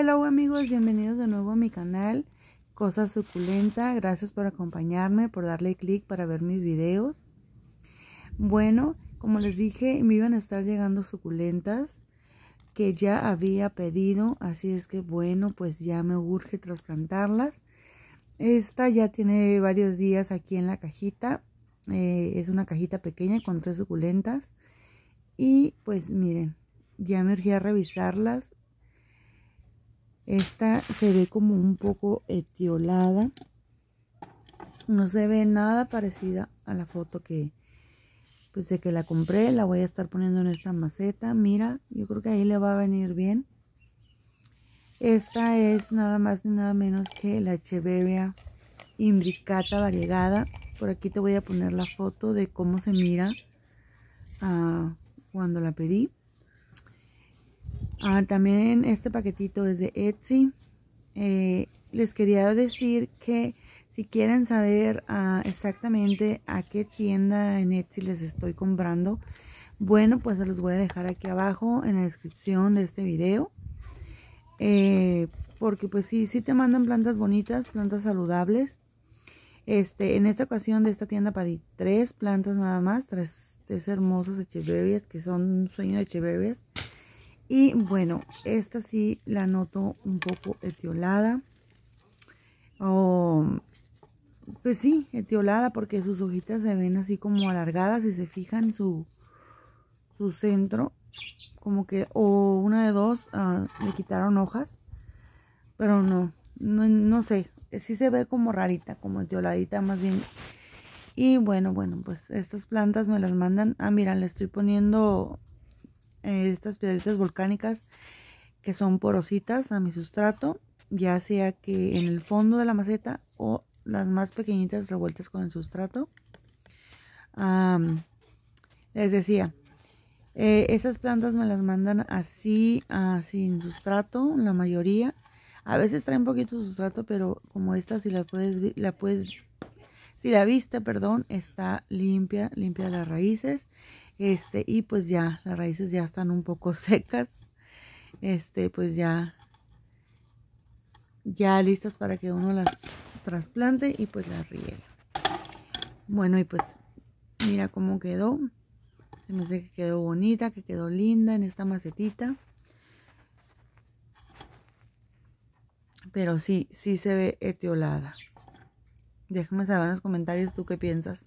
hola amigos, bienvenidos de nuevo a mi canal Cosas Suculenta. Gracias por acompañarme, por darle clic para ver mis videos. Bueno, como les dije, me iban a estar llegando suculentas que ya había pedido, así es que bueno, pues ya me urge trasplantarlas. Esta ya tiene varios días aquí en la cajita. Eh, es una cajita pequeña con tres suculentas. Y pues miren, ya me urgía revisarlas esta se ve como un poco etiolada. No se ve nada parecida a la foto que, pues de que la compré. La voy a estar poniendo en esta maceta. Mira, yo creo que ahí le va a venir bien. Esta es nada más ni nada menos que la Cheveria imbricata variegada. Por aquí te voy a poner la foto de cómo se mira ah, cuando la pedí. Ah, también este paquetito es de Etsy. Eh, les quería decir que si quieren saber ah, exactamente a qué tienda en Etsy les estoy comprando, bueno, pues se los voy a dejar aquí abajo en la descripción de este video. Eh, porque pues sí, sí te mandan plantas bonitas, plantas saludables. Este, en esta ocasión de esta tienda pedí tres plantas nada más, tres, tres hermosas echeverias que son un sueño de echeverias. Y bueno, esta sí la noto un poco etiolada. pues sí, etiolada porque sus hojitas se ven así como alargadas. y se fijan su, su centro, como que o una de dos ah, le quitaron hojas. Pero no, no, no sé. Sí se ve como rarita, como etioladita más bien. Y bueno, bueno, pues estas plantas me las mandan. Ah, mira, le estoy poniendo eh, estas piedritas volcánicas que son porositas a mi sustrato, ya sea que en el fondo de la maceta o las más pequeñitas revueltas con el sustrato. les decía, eh, esas plantas me las mandan así, sin sustrato, la mayoría. A veces traen poquito sustrato, pero como esta, si la puedes, la puedes, si la viste perdón, está limpia, limpia las raíces este y pues ya las raíces ya están un poco secas este pues ya ya listas para que uno las trasplante y pues las riegue bueno y pues mira cómo quedó se me hace que quedó bonita que quedó linda en esta macetita pero sí sí se ve etiolada déjame saber en los comentarios tú qué piensas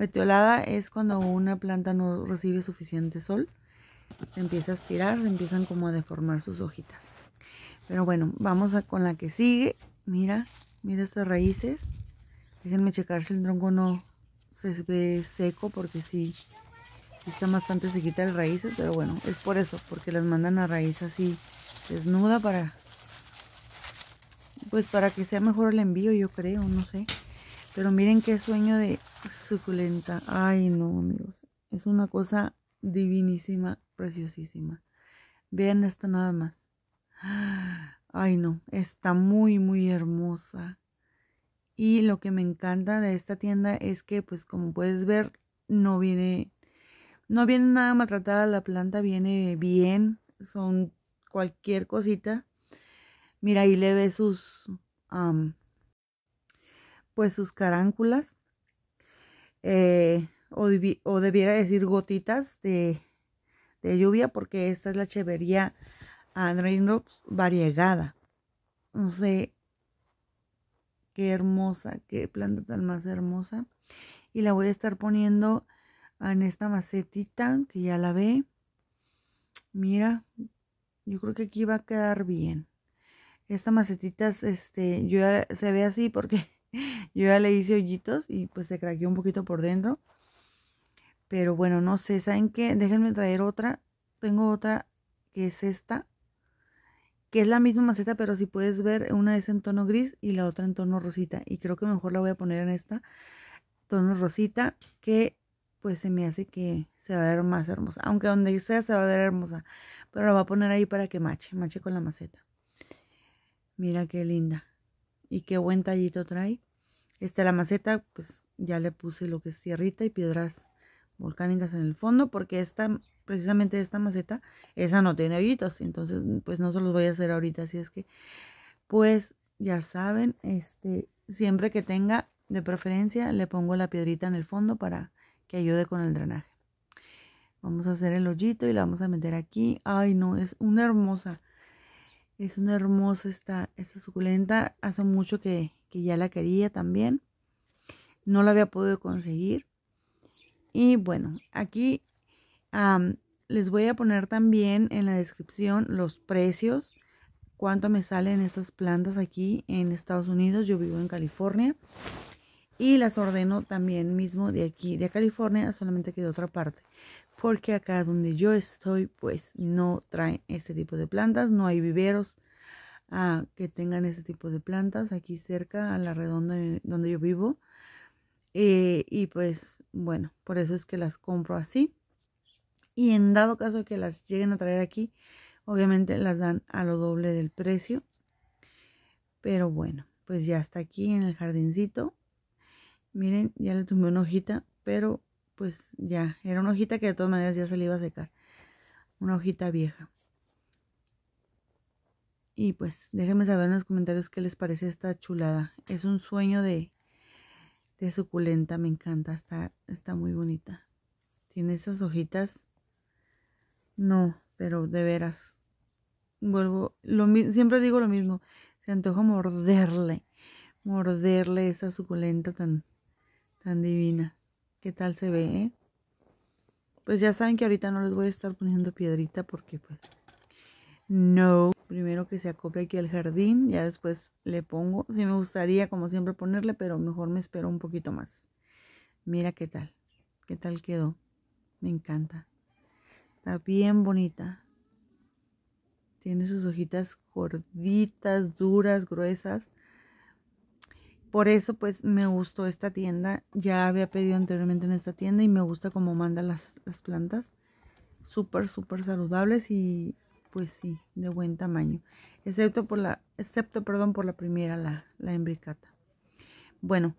Meteolada es cuando una planta no recibe suficiente sol, empieza a estirar, empiezan como a deformar sus hojitas. Pero bueno, vamos con la que sigue. Mira, mira estas raíces. Déjenme checar si el tronco no se ve seco porque sí, está bastante sequita las raíces, pero bueno, es por eso, porque las mandan a raíz así desnuda para pues para que sea mejor el envío, yo creo, no sé. Pero miren qué sueño de suculenta. Ay, no, amigos. Es una cosa divinísima, preciosísima. Vean esto nada más. Ay, no. Está muy, muy hermosa. Y lo que me encanta de esta tienda es que, pues, como puedes ver, no viene, no viene nada maltratada la planta, viene bien. Son cualquier cosita. Mira, ahí le ve sus, pues sus caránculas eh, o, debiera decir gotitas de, de, lluvia porque esta es la chevería Raindrops variegada. No sé qué hermosa, qué planta tan más hermosa. Y la voy a estar poniendo en esta macetita que ya la ve. Mira, yo creo que aquí va a quedar bien. Esta macetita, este, yo ya se ve así porque yo ya le hice hoyitos y pues se craqueó un poquito por dentro. Pero bueno, no sé, ¿saben qué? Déjenme traer otra. Tengo otra que es esta. Que es la misma maceta, pero si puedes ver, una es en tono gris y la otra en tono rosita. Y creo que mejor la voy a poner en esta tono rosita que pues se me hace que se va a ver más hermosa. Aunque donde sea se va a ver hermosa. Pero la voy a poner ahí para que mache, mache con la maceta. Mira qué linda y qué buen tallito trae. Esta la maceta, pues ya le puse lo que es tierrita y piedras volcánicas en el fondo, porque esta, precisamente esta maceta, esa no tiene hoyitos, entonces pues no se los voy a hacer ahorita, así es que, pues ya saben, este, siempre que tenga de preferencia le pongo la piedrita en el fondo para que ayude con el drenaje. Vamos a hacer el hoyito y la vamos a meter aquí. Ay, no, es una hermosa. Es una hermosa esta, esta suculenta. Hace mucho que, ya la quería también. No la había podido conseguir. Y bueno, aquí les voy a poner también en la descripción los precios. Cuánto me salen estas plantas aquí en Estados Unidos. Yo vivo en California. Y las ordeno también mismo de aquí, de California, solamente que de otra parte porque acá donde yo estoy pues no traen este tipo de plantas, no hay viveros ah, que tengan este tipo de plantas aquí cerca a la redonda donde yo vivo. Eh, y pues bueno, por eso es que las compro así. Y en dado caso que las lleguen a traer aquí, obviamente las dan a lo doble del precio. Pero bueno, pues ya está aquí en el jardincito. Miren, ya le tomé una hojita, pero pues ya, era una hojita que de todas maneras ya se le iba a secar. Una hojita vieja. Y pues déjenme saber en los comentarios qué les parece esta chulada. Es un sueño de, de suculenta, me encanta, está, está muy bonita. Tiene esas hojitas. No, pero de veras. Vuelvo, lo, siempre digo lo mismo. Se antoja morderle, morderle esa suculenta tan, tan divina qué tal se ve, Pues ya saben que ahorita no les voy a estar poniendo piedrita porque pues no. Primero que se acope aquí el jardín, ya después le pongo. Sí me gustaría como siempre ponerle, pero mejor me espero un poquito más. Mira qué tal, qué tal quedó. Me encanta. Está bien bonita. Tiene sus hojitas gorditas, duras, gruesas. Por eso pues me gustó esta tienda. Ya había pedido anteriormente en esta tienda y me gusta cómo manda las, plantas. Súper, súper saludables y pues sí, de buen tamaño. Excepto por la, excepto, perdón, por la primera, la, la embricata. Bueno,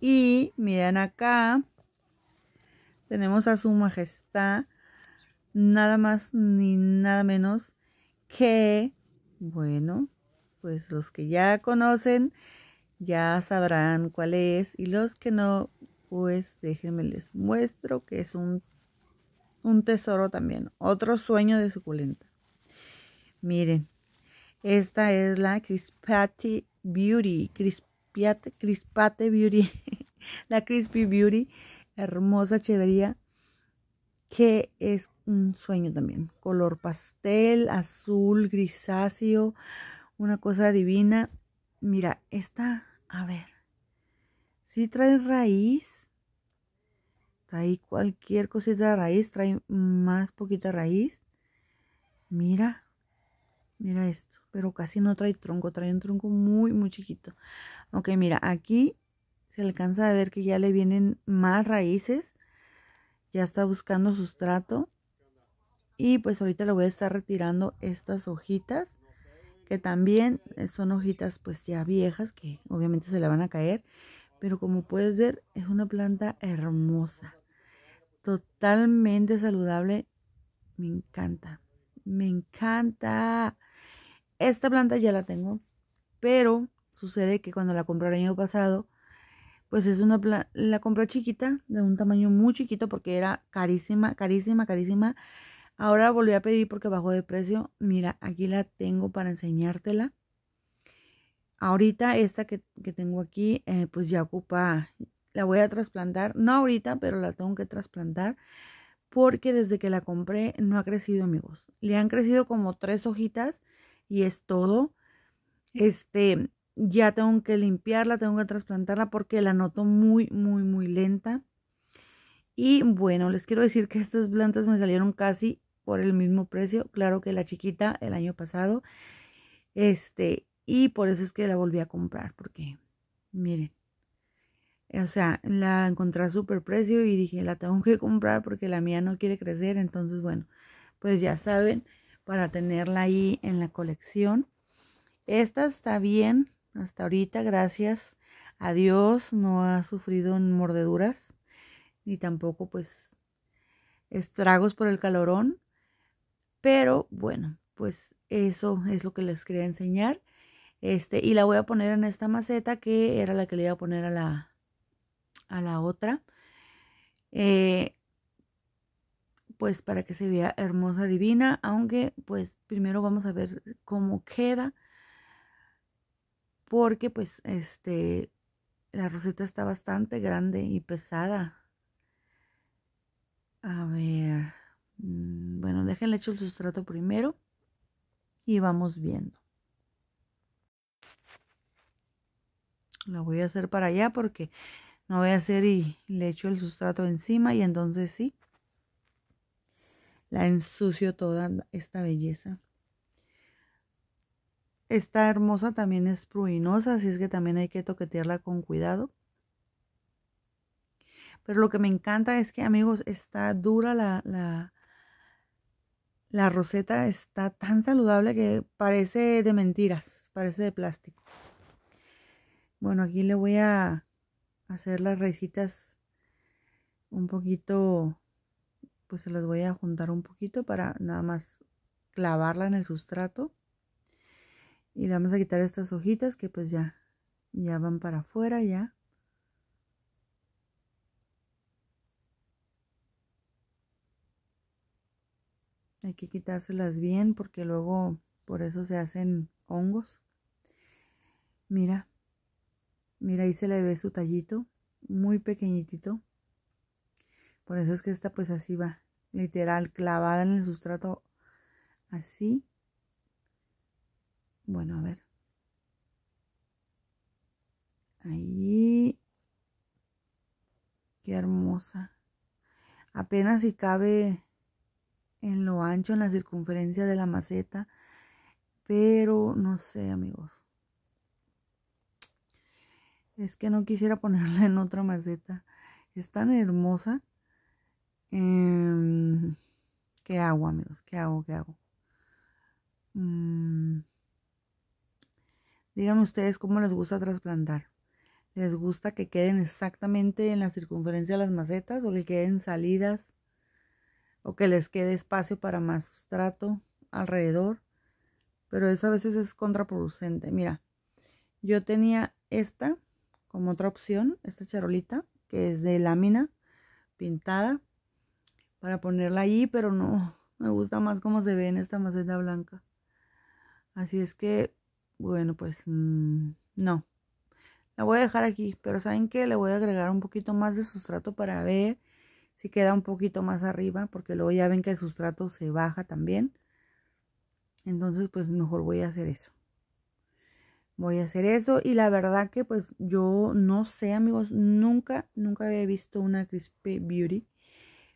y miren acá. Tenemos a su majestad. Nada más ni nada menos que, bueno, pues los que ya conocen ya sabrán cuál es. Y los que no, pues déjenme les muestro que es un, un tesoro también. Otro sueño de suculenta. Miren, esta es la Crispati Beauty. Crispiate, crispate Beauty. la Crispy Beauty. Hermosa chevería. Que es un sueño también. Color pastel, azul, grisáceo. Una cosa divina mira, esta, a ver, si trae raíz, trae cualquier cosita de raíz, trae más poquita raíz. Mira, mira esto, pero casi no trae tronco, trae un tronco muy, muy chiquito. Ok, mira, aquí se alcanza a ver que ya le vienen más raíces, ya está buscando sustrato. Y pues ahorita le voy a estar retirando estas hojitas que también eh, son hojitas pues ya viejas que obviamente se le van a caer, pero como puedes ver es una planta hermosa, totalmente saludable, me encanta, me encanta. Esta planta ya la tengo, pero sucede que cuando la compré el año pasado, pues es una planta, la compré chiquita, de un tamaño muy chiquito porque era carísima, carísima, carísima Ahora volví a pedir porque bajó de precio. Mira, aquí la tengo para enseñártela. Ahorita esta que, tengo aquí, eh, pues ya ocupa, la voy a trasplantar. No ahorita, pero la tengo que trasplantar porque desde que la compré no ha crecido, amigos. Le han crecido como tres hojitas y es todo. Este, ya tengo que limpiarla, tengo que trasplantarla porque la noto muy, muy, muy lenta. Y bueno, les quiero decir que estas plantas me salieron casi por el mismo precio, claro que la chiquita el año pasado, este, y por eso es que la volví a comprar, porque miren, eh, o sea, la encontré a super precio y dije, la tengo que comprar porque la mía no quiere crecer, entonces bueno, pues ya saben, para tenerla ahí en la colección. Esta está bien, hasta ahorita, gracias a Dios, no ha sufrido mordeduras, ni tampoco pues estragos por el calorón. Pero bueno, pues eso es lo que les quería enseñar. Este, y la voy a poner en esta maceta que era la que le iba a poner a la, a la otra. Eh, pues para que se vea hermosa, divina, aunque pues primero vamos a ver cómo queda, porque pues este, la roseta está bastante grande y pesada. A ver. Mm, bueno, déjenle hecho el sustrato primero y vamos viendo. Lo voy a hacer para allá porque no voy a hacer y le echo el sustrato encima y entonces sí, la ensucio toda esta belleza. Esta hermosa también es pruinosa, así es que también hay que toquetearla con cuidado. Pero lo que me encanta es que, amigos, está dura la, la, la roseta está tan saludable que parece de mentiras, parece de plástico. Bueno, aquí le voy a hacer las recitas un poquito, pues se las voy a juntar un poquito para nada más clavarla en el sustrato. Y le vamos a quitar estas hojitas que pues ya, ya van para afuera ya. Hay que quitárselas bien porque luego por eso se hacen hongos. Mira, mira ahí se le ve su tallito, muy pequeñitito. Por eso es que esta pues así va, literal, clavada en el sustrato así. Bueno, a ver. Ahí. Qué hermosa. Apenas si cabe en lo ancho, en la circunferencia de la maceta, pero no sé, amigos. Es que no quisiera ponerla en otra maceta. Es tan hermosa. Em, ¿Qué hago, amigos? ¿Qué hago? ¿Qué hago? Mm. Digan ustedes cómo les gusta trasplantar. ¿Les gusta que queden exactamente en la circunferencia de las macetas o que queden salidas? o que les quede espacio para más sustrato alrededor. Pero eso a veces es contraproducente. Mira, yo tenía esta como otra opción, esta charolita, que es de lámina pintada, para ponerla ahí, pero no, me gusta más cómo se ve en esta maceta blanca. Así es que, bueno, pues mm, no. La voy a dejar aquí, pero ¿saben que Le voy a agregar un poquito más de sustrato para ver queda un poquito más arriba, porque luego ya ven que el sustrato se baja también. Entonces, pues mejor voy a hacer eso. Voy a hacer eso y la verdad que pues yo no sé amigos, nunca, nunca había visto una Crispy Beauty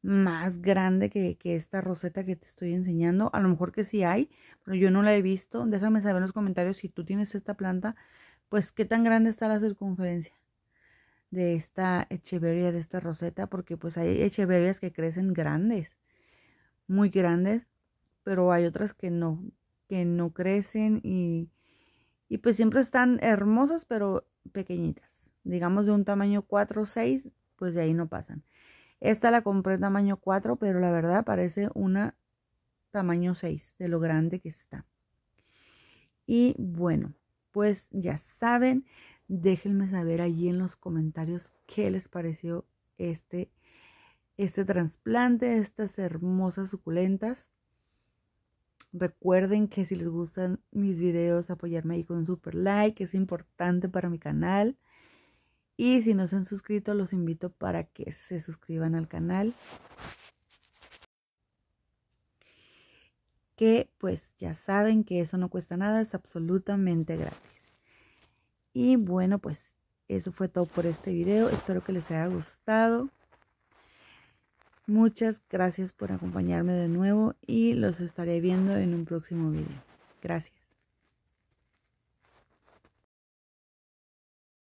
más grande que, que, esta roseta que te estoy enseñando. A lo mejor que sí hay, pero yo no la he visto. Déjame saber en los comentarios si tú tienes esta planta, pues qué tan grande está la circunferencia de esta echeveria, de esta roseta, porque pues hay echeverias que crecen grandes, muy grandes, pero hay otras que no, que no crecen y, y pues siempre están hermosas, pero pequeñitas. Digamos de un tamaño 4 o 6, pues de ahí no pasan. Esta la compré tamaño 4, pero la verdad parece una tamaño 6, de lo grande que está. Y bueno, pues ya saben, Déjenme saber allí en los comentarios qué les pareció este, este trasplante, estas hermosas suculentas. Recuerden que si les gustan mis videos, apoyarme ahí con un super like, es importante para mi canal. Y si no se han suscrito, los invito para que se suscriban al canal. Que pues ya saben que eso no cuesta nada, es absolutamente gratis. Y bueno, pues eso fue todo por este video. Espero que les haya gustado. Muchas gracias por acompañarme de nuevo y los estaré viendo en un próximo video. Gracias.